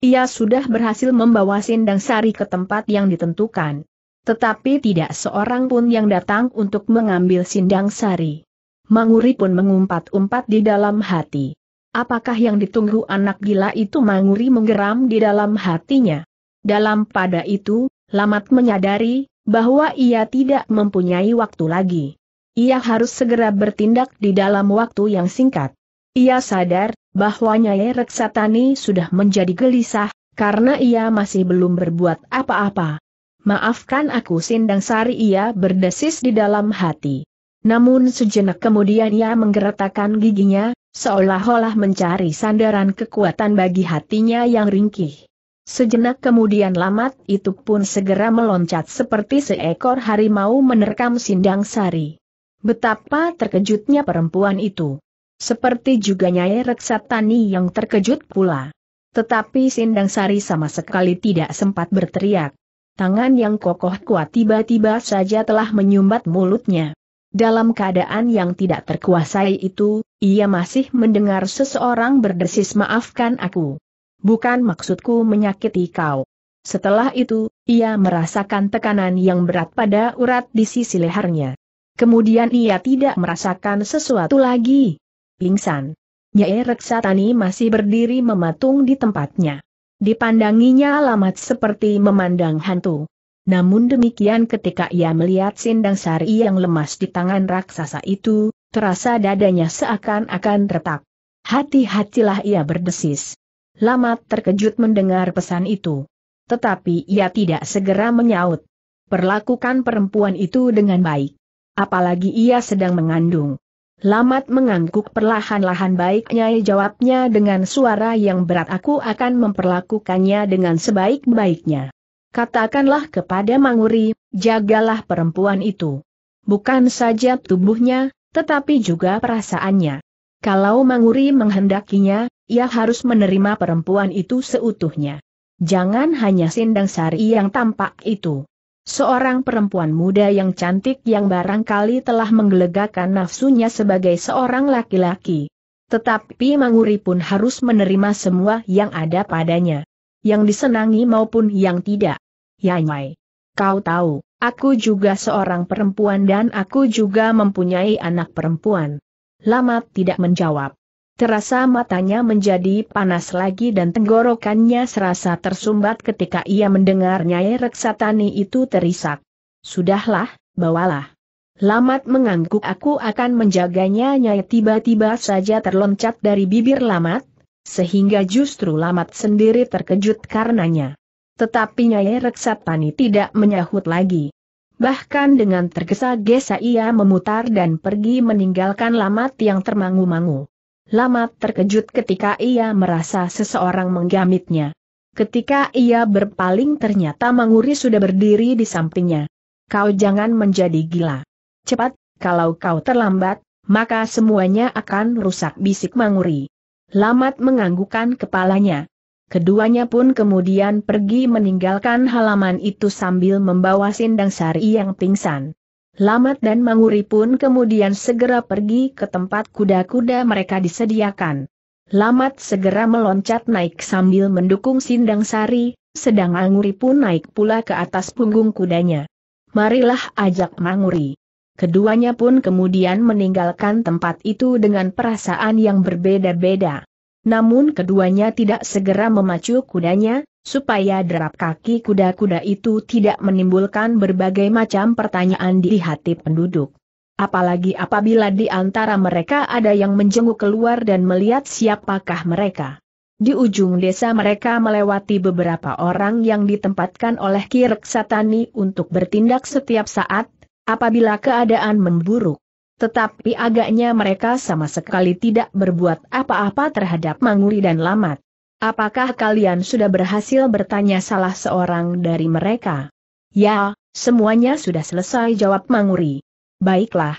Ia sudah berhasil membawa Sindang Sari ke tempat yang ditentukan. Tetapi tidak seorang pun yang datang untuk mengambil Sindang Sari. Manguri pun mengumpat-umpat di dalam hati. Apakah yang ditunggu anak gila itu Manguri menggeram di dalam hatinya. Dalam pada itu, Lamat menyadari, bahwa ia tidak mempunyai waktu lagi. Ia harus segera bertindak di dalam waktu yang singkat. Ia sadar, bahwa Nyai Reksatani sudah menjadi gelisah, karena ia masih belum berbuat apa-apa. Maafkan aku Sindang Sari ia berdesis di dalam hati. Namun sejenak kemudian ia menggeretakkan giginya, seolah-olah mencari sandaran kekuatan bagi hatinya yang ringkih. Sejenak kemudian lamat itu pun segera meloncat seperti seekor harimau menerkam Sindang Sari. Betapa terkejutnya perempuan itu. Seperti juga Nyai Reksatani yang terkejut pula. Tetapi Sindang Sari sama sekali tidak sempat berteriak. Tangan yang kokoh kuat tiba-tiba saja telah menyumbat mulutnya. Dalam keadaan yang tidak terkuasai itu, ia masih mendengar seseorang berdesis maafkan aku. Bukan maksudku menyakiti kau. Setelah itu, ia merasakan tekanan yang berat pada urat di sisi lehernya. Kemudian ia tidak merasakan sesuatu lagi pingsan. Nyai Reksatani masih berdiri mematung di tempatnya. Dipandanginya alamat seperti memandang hantu. Namun demikian ketika ia melihat sindang sari yang lemas di tangan raksasa itu, terasa dadanya seakan-akan retak. Hati-hatilah ia berdesis. Lamat terkejut mendengar pesan itu. Tetapi ia tidak segera menyaut. Perlakukan perempuan itu dengan baik. Apalagi ia sedang mengandung. Lamat mengangguk perlahan-lahan baiknya. jawabnya dengan suara yang berat aku akan memperlakukannya dengan sebaik-baiknya. Katakanlah kepada Manguri, jagalah perempuan itu. Bukan saja tubuhnya, tetapi juga perasaannya. Kalau Manguri menghendakinya, ia harus menerima perempuan itu seutuhnya. Jangan hanya sindang sari yang tampak itu. Seorang perempuan muda yang cantik yang barangkali telah menggelegakan nafsunya sebagai seorang laki-laki. Tetapi Manguri pun harus menerima semua yang ada padanya. Yang disenangi maupun yang tidak. Yanyai. Kau tahu, aku juga seorang perempuan dan aku juga mempunyai anak perempuan. Lamat tidak menjawab. Terasa matanya menjadi panas lagi dan tenggorokannya serasa tersumbat ketika ia mendengar Nyai Reksatani itu terisak. Sudahlah, bawalah. Lamat mengangguk aku akan menjaganya Nyai tiba-tiba saja terloncat dari bibir Lamat, sehingga justru Lamat sendiri terkejut karenanya. Tetapi Nyai Reksatani tidak menyahut lagi. Bahkan dengan tergesa-gesa ia memutar dan pergi meninggalkan Lamat yang termangu-mangu. Lamat terkejut ketika ia merasa seseorang menggamitnya. Ketika ia berpaling ternyata Manguri sudah berdiri di sampingnya. Kau jangan menjadi gila. Cepat, kalau kau terlambat, maka semuanya akan rusak bisik Manguri. Lamat menganggukkan kepalanya. Keduanya pun kemudian pergi meninggalkan halaman itu sambil membawa Sindang Sari yang pingsan. Lamat dan Manguri pun kemudian segera pergi ke tempat kuda-kuda mereka disediakan. Lamat segera meloncat naik sambil mendukung Sindang Sari, sedang Manguri pun naik pula ke atas punggung kudanya. Marilah ajak Manguri. Keduanya pun kemudian meninggalkan tempat itu dengan perasaan yang berbeda-beda. Namun keduanya tidak segera memacu kudanya, supaya derap kaki kuda-kuda itu tidak menimbulkan berbagai macam pertanyaan di hati penduduk. Apalagi apabila di antara mereka ada yang menjenguk keluar dan melihat siapakah mereka. Di ujung desa mereka melewati beberapa orang yang ditempatkan oleh Kirk Satani untuk bertindak setiap saat, apabila keadaan memburuk. Tetapi agaknya mereka sama sekali tidak berbuat apa-apa terhadap Manguri dan Lamat. Apakah kalian sudah berhasil bertanya salah seorang dari mereka? Ya, semuanya sudah selesai jawab Manguri. Baiklah.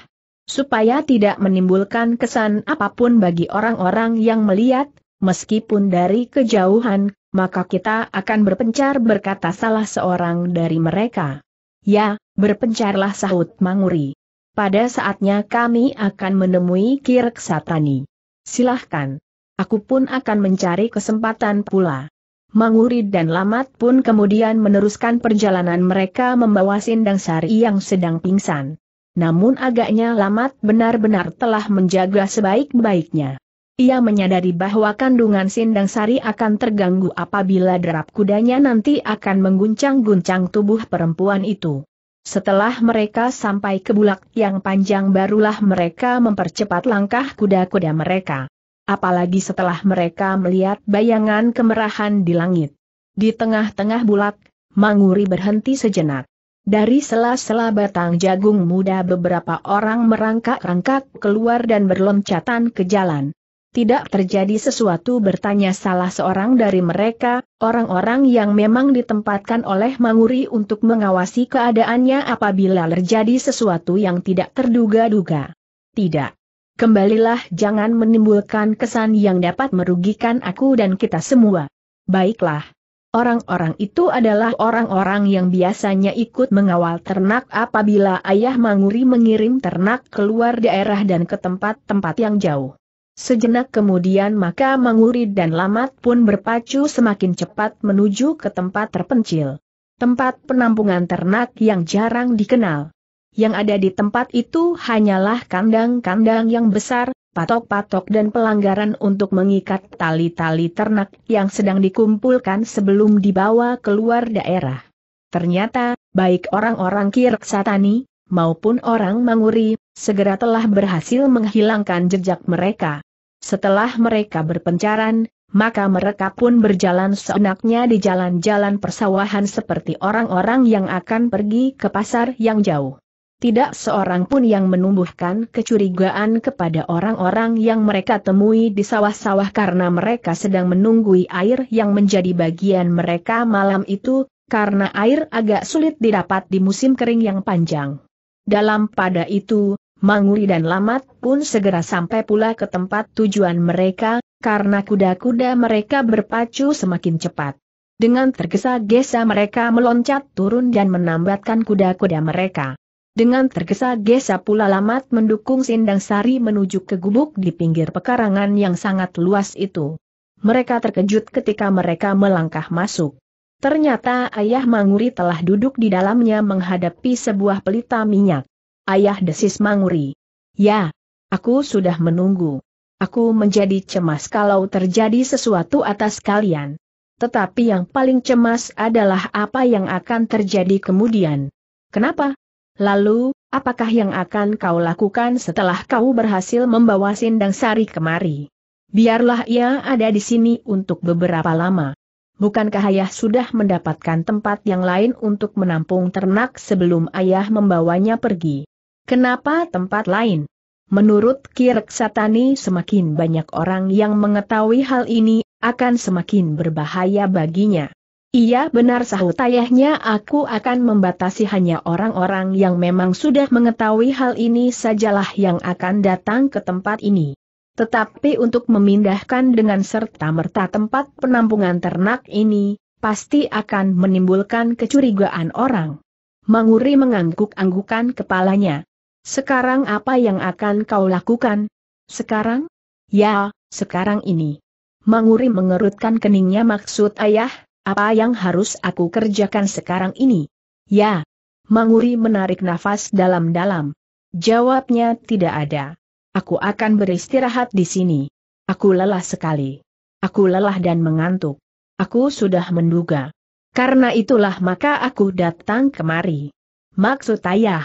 Supaya tidak menimbulkan kesan apapun bagi orang-orang yang melihat, meskipun dari kejauhan, maka kita akan berpencar berkata salah seorang dari mereka. Ya, berpencarlah sahut Manguri. Pada saatnya kami akan menemui Kirk Satani. Silahkan. Aku pun akan mencari kesempatan pula. Mangurid dan Lamat pun kemudian meneruskan perjalanan mereka membawa Sindang Sari yang sedang pingsan. Namun agaknya Lamat benar-benar telah menjaga sebaik-baiknya. Ia menyadari bahwa kandungan Sindang Sari akan terganggu apabila derap kudanya nanti akan mengguncang-guncang tubuh perempuan itu. Setelah mereka sampai ke bulak yang panjang barulah mereka mempercepat langkah kuda-kuda mereka. Apalagi setelah mereka melihat bayangan kemerahan di langit. Di tengah-tengah bulak, Manguri berhenti sejenak. Dari sela-sela batang jagung muda beberapa orang merangkak-rangkak keluar dan berloncatan ke jalan tidak terjadi sesuatu bertanya salah seorang dari mereka, orang-orang yang memang ditempatkan oleh Manguri untuk mengawasi keadaannya apabila terjadi sesuatu yang tidak terduga-duga. Tidak. Kembalilah jangan menimbulkan kesan yang dapat merugikan aku dan kita semua. Baiklah. Orang-orang itu adalah orang-orang yang biasanya ikut mengawal ternak apabila ayah Manguri mengirim ternak keluar daerah dan ke tempat-tempat yang jauh. Sejenak kemudian maka Manguri dan Lamat pun berpacu semakin cepat menuju ke tempat terpencil. Tempat penampungan ternak yang jarang dikenal. Yang ada di tempat itu hanyalah kandang-kandang yang besar, patok-patok dan pelanggaran untuk mengikat tali-tali ternak yang sedang dikumpulkan sebelum dibawa keluar daerah. Ternyata, baik orang-orang Kirksatani, maupun orang Manguri, segera telah berhasil menghilangkan jejak mereka. Setelah mereka berpencaran, maka mereka pun berjalan seenaknya di jalan-jalan persawahan seperti orang-orang yang akan pergi ke pasar yang jauh. Tidak seorang pun yang menumbuhkan kecurigaan kepada orang-orang yang mereka temui di sawah-sawah karena mereka sedang menunggui air yang menjadi bagian mereka malam itu, karena air agak sulit didapat di musim kering yang panjang. Dalam pada itu, Manguli dan Lamat pun segera sampai pula ke tempat tujuan mereka, karena kuda-kuda mereka berpacu semakin cepat. Dengan tergesa-gesa mereka meloncat turun dan menambatkan kuda-kuda mereka. Dengan tergesa-gesa pula Lamat mendukung Sindang Sari menuju ke gubuk di pinggir pekarangan yang sangat luas itu. Mereka terkejut ketika mereka melangkah masuk. Ternyata ayah Manguri telah duduk di dalamnya menghadapi sebuah pelita minyak ayah desis Manguri. Ya, aku sudah menunggu. Aku menjadi cemas kalau terjadi sesuatu atas kalian. Tetapi yang paling cemas adalah apa yang akan terjadi kemudian. Kenapa? Lalu, apakah yang akan kau lakukan setelah kau berhasil membawa Sindang Sari kemari? Biarlah ia ada di sini untuk beberapa lama. Bukankah ayah sudah mendapatkan tempat yang lain untuk menampung ternak sebelum ayah membawanya pergi? Kenapa tempat lain? Menurut Kirk Satani semakin banyak orang yang mengetahui hal ini, akan semakin berbahaya baginya. Iya benar sahut ayahnya aku akan membatasi hanya orang-orang yang memang sudah mengetahui hal ini sajalah yang akan datang ke tempat ini. Tetapi untuk memindahkan dengan serta-merta tempat penampungan ternak ini, pasti akan menimbulkan kecurigaan orang. Manguri mengangguk-anggukan kepalanya. Sekarang apa yang akan kau lakukan? Sekarang? Ya, sekarang ini. Manguri mengerutkan keningnya maksud ayah, apa yang harus aku kerjakan sekarang ini? Ya. Manguri menarik nafas dalam-dalam. Jawabnya tidak ada. Aku akan beristirahat di sini. Aku lelah sekali. Aku lelah dan mengantuk. Aku sudah menduga. Karena itulah maka aku datang kemari. Maksud ayah,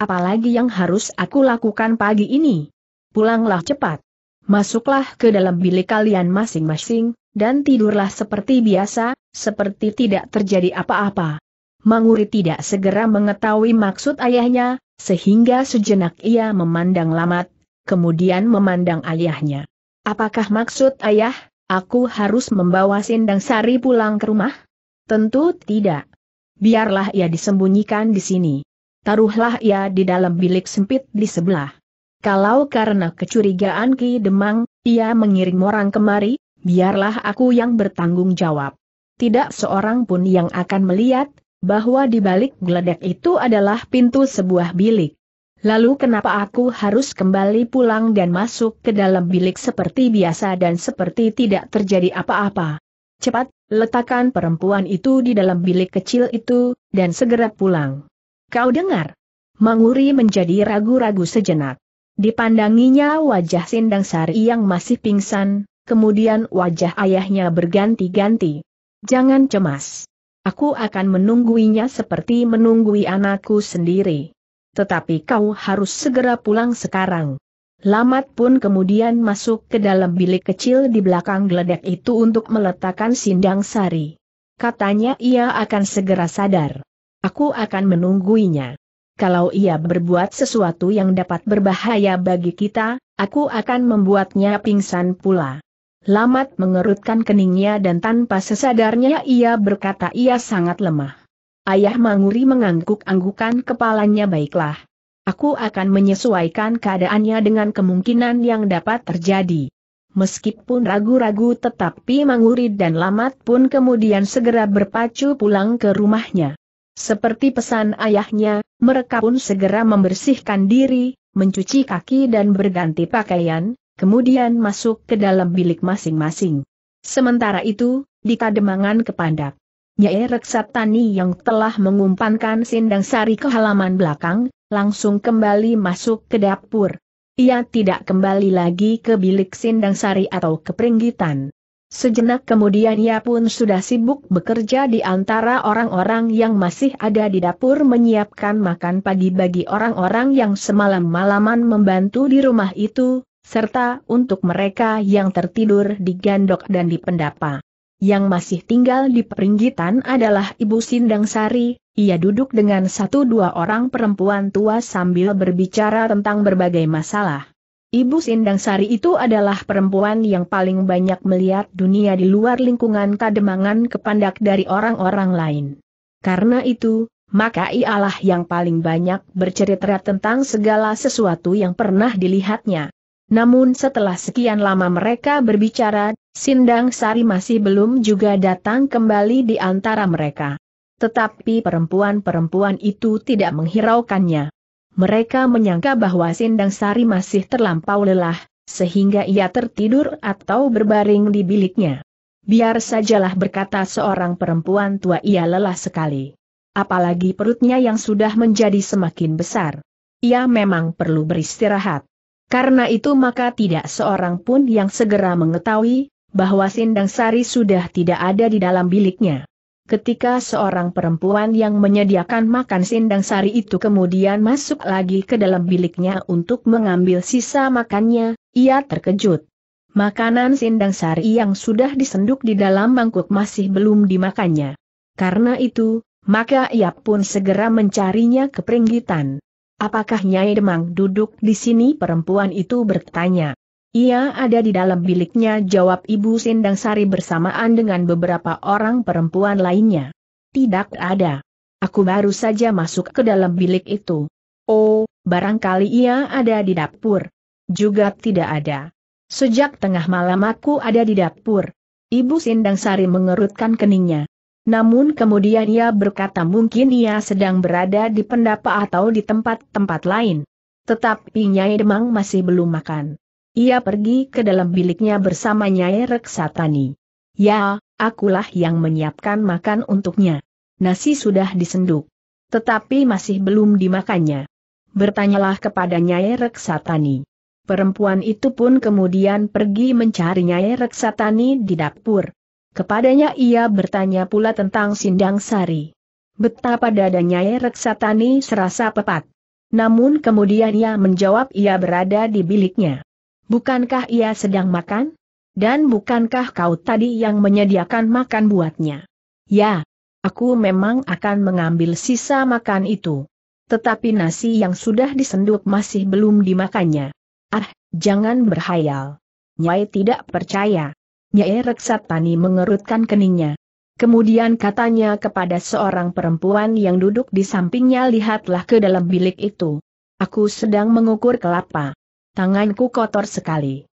Apalagi yang harus aku lakukan pagi ini? Pulanglah cepat. Masuklah ke dalam bilik kalian masing-masing, dan tidurlah seperti biasa, seperti tidak terjadi apa-apa. Manguri tidak segera mengetahui maksud ayahnya, sehingga sejenak ia memandang Lamat, kemudian memandang ayahnya. Apakah maksud ayah, aku harus membawa Sindang Sari pulang ke rumah? Tentu tidak. Biarlah ia disembunyikan di sini taruhlah ia di dalam bilik sempit di sebelah. Kalau karena kecurigaan Ki Demang, ia mengirim orang kemari, biarlah aku yang bertanggung jawab. Tidak seorang pun yang akan melihat, bahwa di balik geledek itu adalah pintu sebuah bilik. Lalu kenapa aku harus kembali pulang dan masuk ke dalam bilik seperti biasa dan seperti tidak terjadi apa-apa? Cepat, letakkan perempuan itu di dalam bilik kecil itu, dan segera pulang. Kau dengar? Manguri menjadi ragu-ragu sejenak. Dipandanginya wajah Sindang Sari yang masih pingsan, kemudian wajah ayahnya berganti-ganti. Jangan cemas. Aku akan menungguinya seperti menunggui anakku sendiri. Tetapi kau harus segera pulang sekarang. Lamat pun kemudian masuk ke dalam bilik kecil di belakang geledek itu untuk meletakkan sindang sari. Katanya ia akan segera sadar. Aku akan menungguinya. Kalau ia berbuat sesuatu yang dapat berbahaya bagi kita, aku akan membuatnya pingsan pula. Lamat mengerutkan keningnya dan tanpa sesadarnya ia berkata ia sangat lemah. Ayah Manguri mengangguk-anggukan kepalanya baiklah. Aku akan menyesuaikan keadaannya dengan kemungkinan yang dapat terjadi. Meskipun ragu-ragu tetapi Manguri dan Lamat pun kemudian segera berpacu pulang ke rumahnya. Seperti pesan ayahnya, mereka pun segera membersihkan diri, mencuci kaki dan berganti pakaian, kemudian masuk ke dalam bilik masing-masing. Sementara itu, di kademangan kepandak, Nyai Reksatani yang telah mengumpankan sindang sari ke halaman belakang, langsung kembali masuk ke dapur. Ia tidak kembali lagi ke bilik sindang sari atau ke peringgitan. Sejenak kemudian ia pun sudah sibuk bekerja di antara orang-orang yang masih ada di dapur menyiapkan makan pagi bagi orang-orang yang semalam-malaman membantu di rumah itu, serta untuk mereka yang tertidur di gandok dan di pendapa. Yang masih tinggal di peringgitan adalah Ibu Sindang Sari, ia duduk dengan satu dua orang perempuan tua sambil berbicara tentang berbagai masalah. Ibu Sindang Sari itu adalah perempuan yang paling banyak melihat dunia di luar lingkungan kademangan kepandak dari orang-orang lain. Karena itu, maka ialah yang paling banyak bercerita tentang segala sesuatu yang pernah dilihatnya. Namun setelah sekian lama mereka berbicara, Sindang Sari masih belum juga datang kembali di antara mereka. Tetapi perempuan-perempuan itu tidak menghiraukannya. Mereka menyangka bahwa Sindang Sari masih terlampau lelah, sehingga ia tertidur atau berbaring di biliknya. Biar sajalah berkata seorang perempuan tua ia lelah sekali. Apalagi perutnya yang sudah menjadi semakin besar. Ia memang perlu beristirahat. Karena itu maka tidak seorang pun yang segera mengetahui, bahwa Sindang Sari sudah tidak ada di dalam biliknya. Ketika seorang perempuan yang menyediakan makan sindang sari itu kemudian masuk lagi ke dalam biliknya untuk mengambil sisa makannya, ia terkejut. Makanan sindang sari yang sudah disenduk di dalam mangkuk masih belum dimakannya. Karena itu, maka ia pun segera mencarinya ke peringgitan. Apakah Nyai Demang duduk di sini? Perempuan itu bertanya. Ia ada di dalam biliknya jawab Ibu Sindang Sari bersamaan dengan beberapa orang perempuan lainnya. Tidak ada. Aku baru saja masuk ke dalam bilik itu. Oh, barangkali ia ada di dapur. Juga tidak ada. Sejak tengah malam aku ada di dapur. Ibu Sindang Sari mengerutkan keningnya. Namun kemudian ia berkata mungkin ia sedang berada di pendapa atau di tempat-tempat lain. Tetapi Nyai Demang masih belum makan. Ia pergi ke dalam biliknya bersama Nyai Reksatani. Ya, akulah yang menyiapkan makan untuknya. Nasi sudah disenduk. Tetapi masih belum dimakannya. Bertanyalah kepada Nyai Reksatani. Perempuan itu pun kemudian pergi mencari Nyai Reksatani di dapur. Kepadanya ia bertanya pula tentang Sindang Sari. Betapa dada Nyai Reksatani serasa pepat. Namun kemudian ia menjawab ia berada di biliknya. Bukankah ia sedang makan? Dan bukankah kau tadi yang menyediakan makan buatnya? Ya, aku memang akan mengambil sisa makan itu. Tetapi nasi yang sudah disenduk masih belum dimakannya. Ah, jangan berhayal. Nyai tidak percaya. Nyai Reksatani mengerutkan keningnya. Kemudian katanya kepada seorang perempuan yang duduk di sampingnya lihatlah ke dalam bilik itu. Aku sedang mengukur kelapa tanganku kotor sekali.